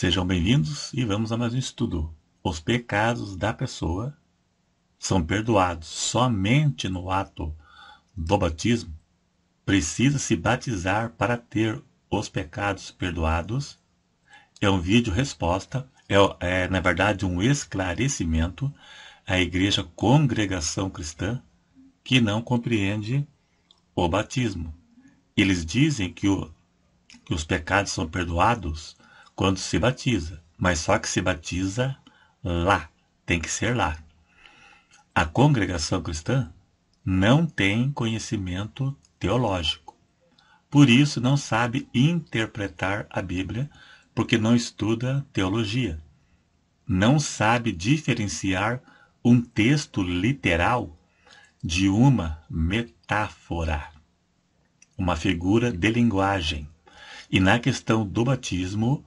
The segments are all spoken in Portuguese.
Sejam bem-vindos e vamos a mais um estudo. Os pecados da pessoa são perdoados somente no ato do batismo? Precisa se batizar para ter os pecados perdoados? É um vídeo resposta, é, é na verdade um esclarecimento à Igreja Congregação Cristã que não compreende o batismo. Eles dizem que, o, que os pecados são perdoados quando se batiza, mas só que se batiza lá, tem que ser lá. A congregação cristã não tem conhecimento teológico. Por isso não sabe interpretar a Bíblia, porque não estuda teologia. Não sabe diferenciar um texto literal de uma metáfora, uma figura de linguagem. E na questão do batismo,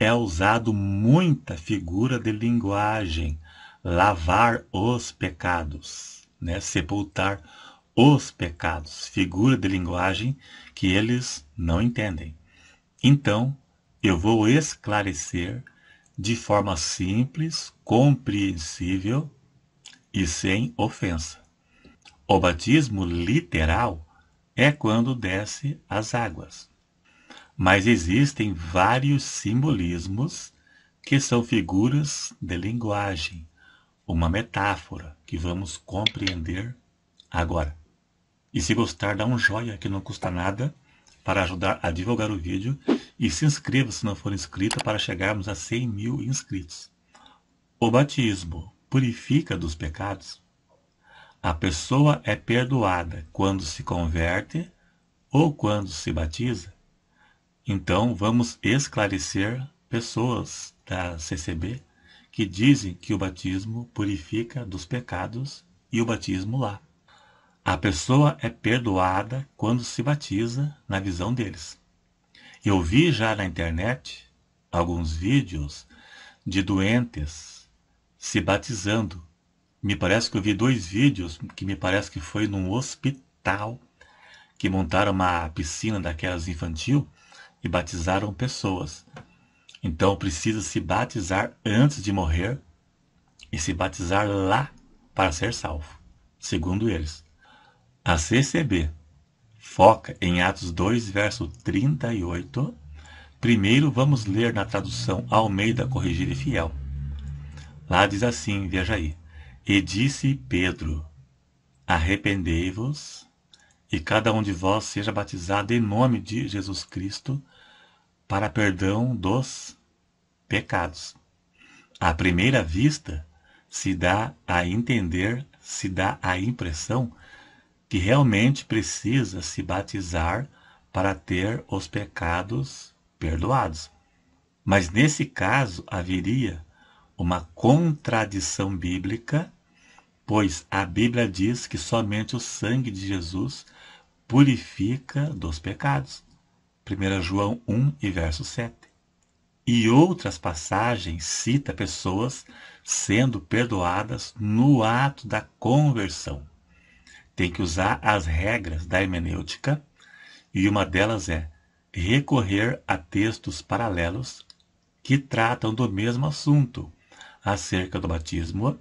é usado muita figura de linguagem, lavar os pecados, né? sepultar os pecados, figura de linguagem que eles não entendem. Então, eu vou esclarecer de forma simples, compreensível e sem ofensa. O batismo literal é quando desce as águas. Mas existem vários simbolismos que são figuras de linguagem, uma metáfora que vamos compreender agora. E se gostar, dá um joinha que não custa nada para ajudar a divulgar o vídeo e se inscreva se não for inscrito para chegarmos a 100 mil inscritos. O batismo purifica dos pecados? A pessoa é perdoada quando se converte ou quando se batiza? Então, vamos esclarecer pessoas da CCB que dizem que o batismo purifica dos pecados e o batismo lá. A pessoa é perdoada quando se batiza, na visão deles. Eu vi já na internet alguns vídeos de doentes se batizando. Me parece que eu vi dois vídeos que me parece que foi num hospital que montaram uma piscina daquelas infantil e batizaram pessoas. Então precisa se batizar antes de morrer e se batizar lá para ser salvo, segundo eles. A CCB foca em Atos 2, verso 38. Primeiro vamos ler na tradução Almeida Corrigida e Fiel. Lá diz assim, veja aí. E disse Pedro: Arrependei-vos e cada um de vós seja batizado em nome de Jesus Cristo para perdão dos pecados. À primeira vista, se dá a entender, se dá a impressão que realmente precisa se batizar para ter os pecados perdoados. Mas nesse caso haveria uma contradição bíblica pois a Bíblia diz que somente o sangue de Jesus purifica dos pecados. 1 João 1 e verso 7. E outras passagens cita pessoas sendo perdoadas no ato da conversão. Tem que usar as regras da hermenêutica e uma delas é recorrer a textos paralelos que tratam do mesmo assunto acerca do batismo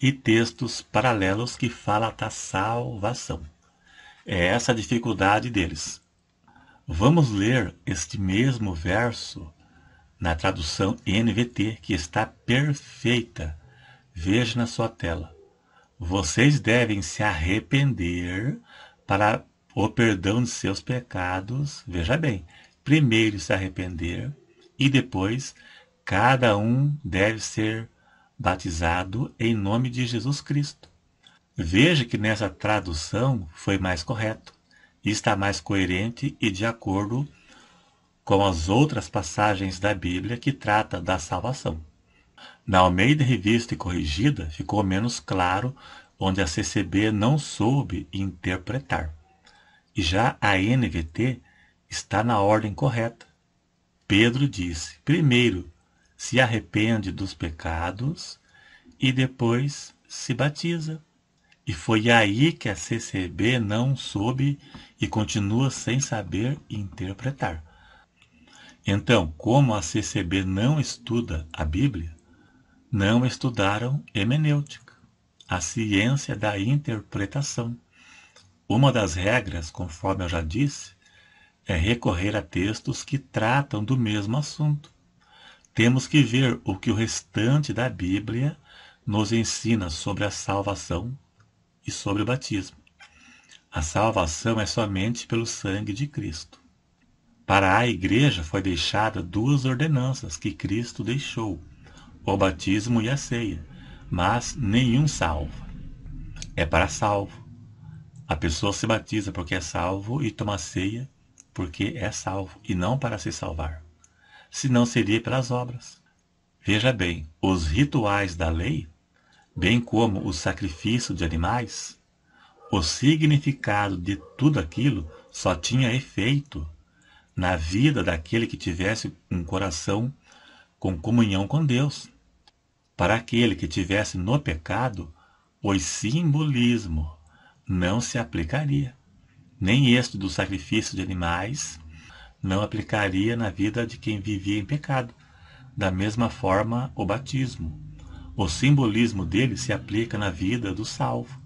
e textos paralelos que falam da salvação. É essa a dificuldade deles. Vamos ler este mesmo verso na tradução NVT, que está perfeita. Veja na sua tela. Vocês devem se arrepender para o perdão de seus pecados. Veja bem, primeiro se arrepender e depois cada um deve ser batizado em nome de Jesus Cristo. Veja que nessa tradução foi mais correto, está mais coerente e de acordo com as outras passagens da Bíblia que trata da salvação. Na Almeida Revista e Corrigida ficou menos claro onde a CCB não soube interpretar. E já a NVT está na ordem correta. Pedro disse: primeiro, se arrepende dos pecados e depois se batiza. E foi aí que a CCB não soube e continua sem saber interpretar. Então, como a CCB não estuda a Bíblia, não estudaram hemenêutica, a ciência da interpretação. Uma das regras, conforme eu já disse, é recorrer a textos que tratam do mesmo assunto temos que ver o que o restante da Bíblia nos ensina sobre a salvação e sobre o batismo. A salvação é somente pelo sangue de Cristo. Para a igreja foi deixada duas ordenanças que Cristo deixou: o batismo e a ceia, mas nenhum salva. É para salvo. A pessoa se batiza porque é salvo e toma ceia porque é salvo e não para se salvar senão seria pelas obras. Veja bem, os rituais da lei, bem como o sacrifício de animais, o significado de tudo aquilo só tinha efeito na vida daquele que tivesse um coração com comunhão com Deus. Para aquele que tivesse no pecado, o simbolismo não se aplicaria. Nem este do sacrifício de animais, não aplicaria na vida de quem vivia em pecado. Da mesma forma, o batismo. O simbolismo dele se aplica na vida do salvo.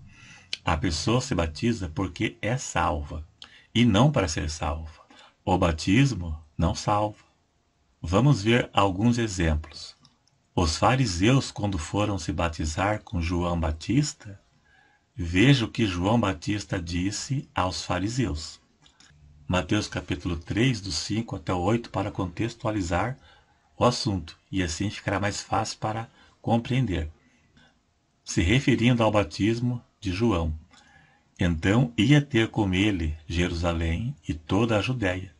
A pessoa se batiza porque é salva e não para ser salva. O batismo não salva. Vamos ver alguns exemplos. Os fariseus, quando foram se batizar com João Batista, veja o que João Batista disse aos fariseus. Mateus capítulo 3, do 5 até o 8, para contextualizar o assunto, e assim ficará mais fácil para compreender. Se referindo ao batismo de João. Então ia ter com ele Jerusalém e toda a Judéia,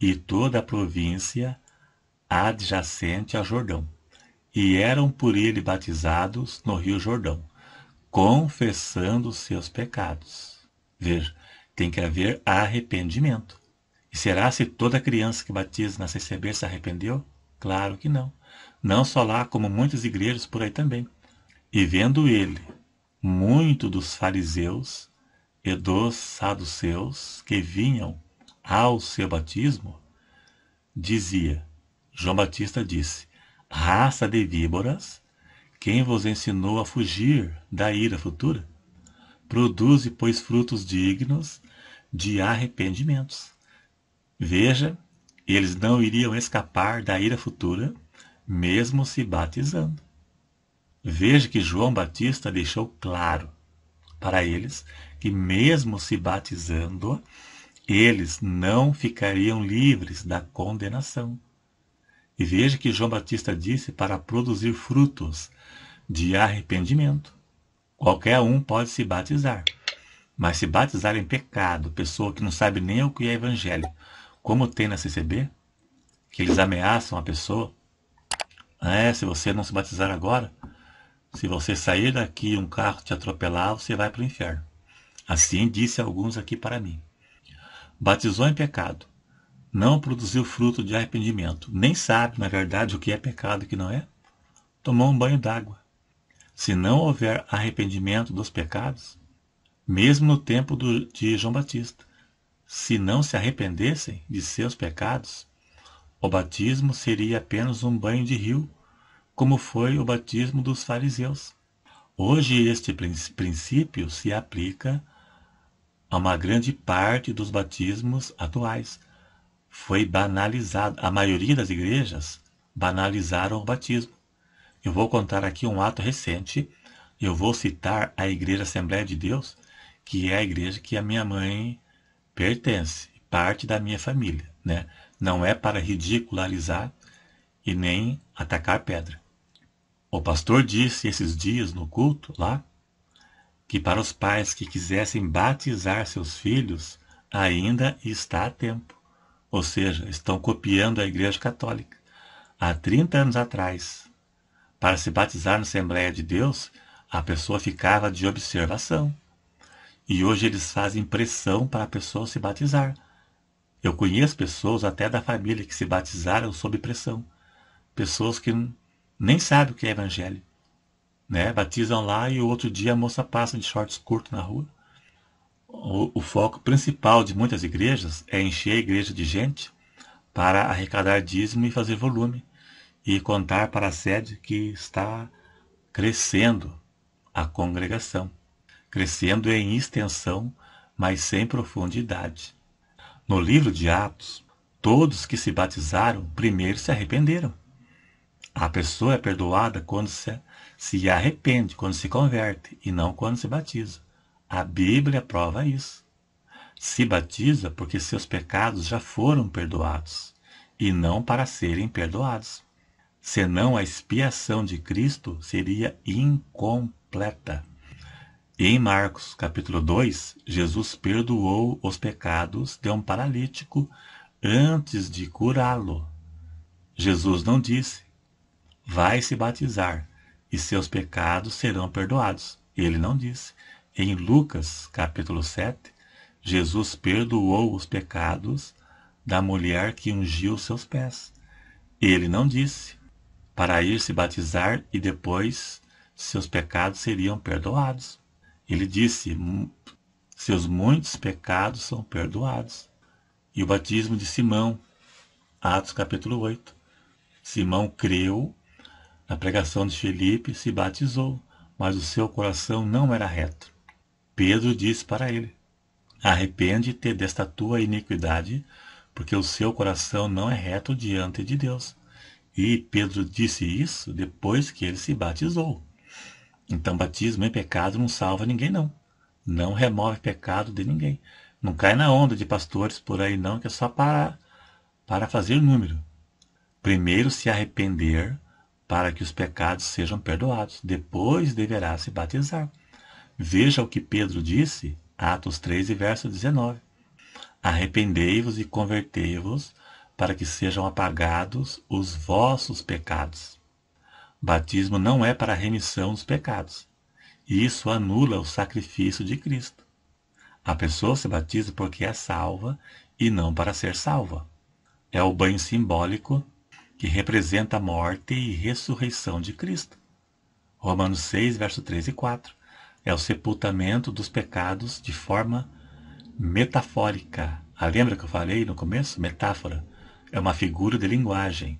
e toda a província adjacente ao Jordão, e eram por ele batizados no rio Jordão, confessando seus pecados. Veja, tem que haver arrependimento. E será se toda criança que batiza na CCB se arrependeu? Claro que não. Não só lá, como muitas igrejas por aí também. E vendo ele, muito dos fariseus e dos saduceus que vinham ao seu batismo, dizia, João Batista disse, raça de víboras, quem vos ensinou a fugir da ira futura? Produze, pois, frutos dignos de arrependimentos. Veja, eles não iriam escapar da ira futura, mesmo se batizando. Veja que João Batista deixou claro para eles que, mesmo se batizando, eles não ficariam livres da condenação. E veja que João Batista disse para produzir frutos de arrependimento. Qualquer um pode se batizar, mas se batizar em pecado, pessoa que não sabe nem o que é evangelho, como tem na CCB, que eles ameaçam a pessoa, é, se você não se batizar agora, se você sair daqui e um carro te atropelar, você vai para o inferno. Assim disse alguns aqui para mim. Batizou em pecado, não produziu fruto de arrependimento, nem sabe, na verdade, o que é pecado e o que não é, tomou um banho d'água. Se não houver arrependimento dos pecados, mesmo no tempo do, de João Batista. Se não se arrependessem de seus pecados, o batismo seria apenas um banho de rio, como foi o batismo dos fariseus. Hoje, este princípio se aplica a uma grande parte dos batismos atuais. Foi banalizado. A maioria das igrejas banalizaram o batismo. Eu vou contar aqui um ato recente. Eu vou citar a Igreja Assembleia de Deus, que é a igreja que a minha mãe pertence, parte da minha família, né? Não é para ridicularizar e nem atacar pedra. O pastor disse esses dias no culto lá que para os pais que quisessem batizar seus filhos ainda está a tempo. Ou seja, estão copiando a Igreja Católica. Há 30 anos atrás, para se batizar na Assembleia de Deus, a pessoa ficava de observação. E hoje eles fazem pressão para a pessoa se batizar. Eu conheço pessoas até da família que se batizaram sob pressão. Pessoas que nem sabem o que é evangelho. Né? Batizam lá e o outro dia a moça passa de shorts curto na rua. O, o foco principal de muitas igrejas é encher a igreja de gente para arrecadar dízimo e fazer volume e contar para a sede que está crescendo a congregação crescendo em extensão, mas sem profundidade. No livro de Atos, todos que se batizaram primeiro se arrependeram. A pessoa é perdoada quando se, se arrepende, quando se converte, e não quando se batiza. A Bíblia prova isso. Se batiza porque seus pecados já foram perdoados, e não para serem perdoados. Senão a expiação de Cristo seria incompleta. E em Marcos capítulo 2, Jesus perdoou os pecados de um paralítico antes de curá-lo. Jesus não disse, vai se batizar e seus pecados serão perdoados. Ele não disse. Em Lucas capítulo 7, Jesus perdoou os pecados da mulher que ungiu seus pés. Ele não disse para ir se batizar e depois seus pecados seriam perdoados. Ele disse: Seus muitos pecados são perdoados. E o batismo de Simão, Atos capítulo 8. Simão creu na pregação de Felipe, se batizou, mas o seu coração não era reto. Pedro disse para ele: Arrepende-te desta tua iniquidade, porque o seu coração não é reto diante de Deus. E Pedro disse isso depois que ele se batizou. Então, batismo em pecado não salva ninguém, não. Não remove pecado de ninguém. Não cai na onda de pastores por aí, não, que é só para, para fazer número. Primeiro se arrepender para que os pecados sejam perdoados. Depois deverá se batizar. Veja o que Pedro disse, Atos 3 e verso 19. Arrependei-vos e convertei-vos para que sejam apagados os vossos pecados. Batismo não é para a remissão dos pecados. Isso anula o sacrifício de Cristo. A pessoa se batiza porque é salva e não para ser salva. É o banho simbólico que representa a morte e ressurreição de Cristo. Romanos 6, verso 3 e 4. É o sepultamento dos pecados de forma metafórica. Ah, lembra que eu falei no começo? Metáfora. É uma figura de linguagem.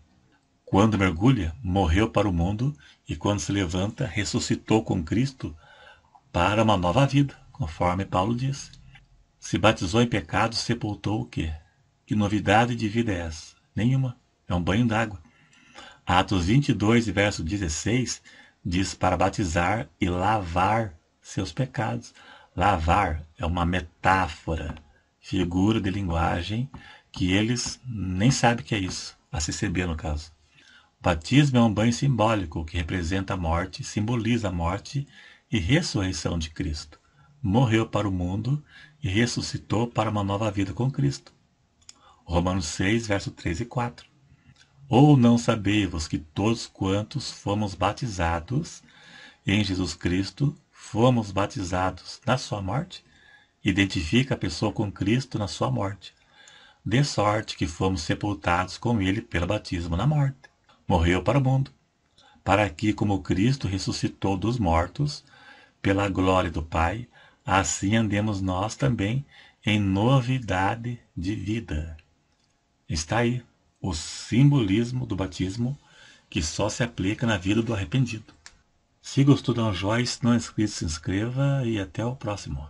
Quando mergulha, morreu para o mundo, e quando se levanta, ressuscitou com Cristo para uma nova vida, conforme Paulo diz. Se batizou em pecado, sepultou o quê? Que novidade de vida é essa? Nenhuma. É um banho d'água. Atos 22, verso 16, diz para batizar e lavar seus pecados. Lavar é uma metáfora, figura de linguagem que eles nem sabem que é isso. A CCB, no caso. Batismo é um banho simbólico que representa a morte, simboliza a morte e ressurreição de Cristo. Morreu para o mundo e ressuscitou para uma nova vida com Cristo. Romanos 6, verso 3 e 4. Ou não sabei-vos que todos quantos fomos batizados em Jesus Cristo, fomos batizados na sua morte? Identifica a pessoa com Cristo na sua morte, de sorte que fomos sepultados com ele pelo batismo na morte morreu para o mundo, para que, como Cristo ressuscitou dos mortos, pela glória do Pai, assim andemos nós também em novidade de vida. Está aí o simbolismo do batismo que só se aplica na vida do arrependido. Se gostou, dá um joinha, se não é inscrito, se inscreva e até o próximo.